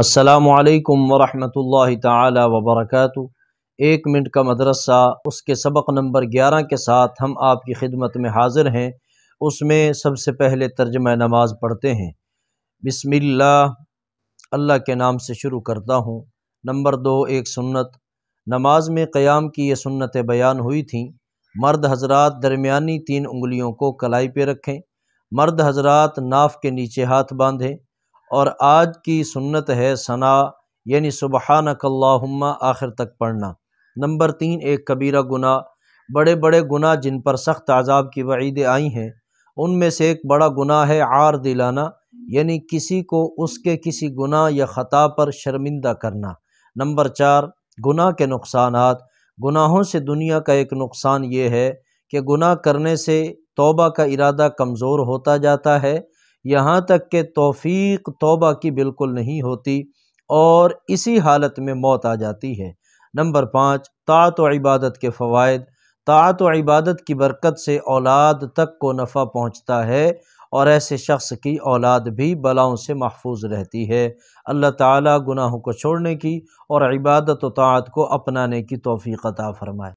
असलकम वरहमल ताली एक मिनट का मदरसा उसके सबक नंबर ग्यारह के साथ हम आपकी खिदमत में हाजिर हैं उसमें सबसे पहले तर्जम नमाज पढ़ते हैं बिसमिल्ला अल्लाह के नाम से शुरू करता हूँ नंबर दो एक सुन्नत नमाज में क़याम की ये सुन्नतें बयान हुई थी मर्द हजरात दरमियानी तीन उंगलियों को कलाई पे रखें मर्द हजरात नाफ के नीचे हाथ बांधें और आज की सुन्नत है सना यानी सुबह नकल्ला आखिर तक पढ़ना नंबर तीन एक कबीरा गुना बड़े बड़े गुना जिन पर सख्त आज़ाब की वईदें आई हैं उनमें से एक बड़ा गुना है आर दिलाना यानी किसी को उसके किसी गुना या ख़ता पर शर्मिंदा करना नंबर चार गुना के नुकसान गुनाहों से दुनिया का एक नुकसान ये है कि गुनाह करने से तोबा का इरादा कमज़ोर होता जाता है यहाँ तक कि तौफीक तौबा की बिल्कुल नहीं होती और इसी हालत में मौत आ जाती है नंबर पाँच तात व इबादत के फ़वाद तात व इबादत की बरकत से औलाद तक को नफ़ा पहुँचता है और ऐसे शख्स की औलाद भी बलाओं से महफूज रहती है अल्लाह ताला गुनाहों को छोड़ने की और इबादत व तात को अपनाने की तोफ़ी अता फ़रमाए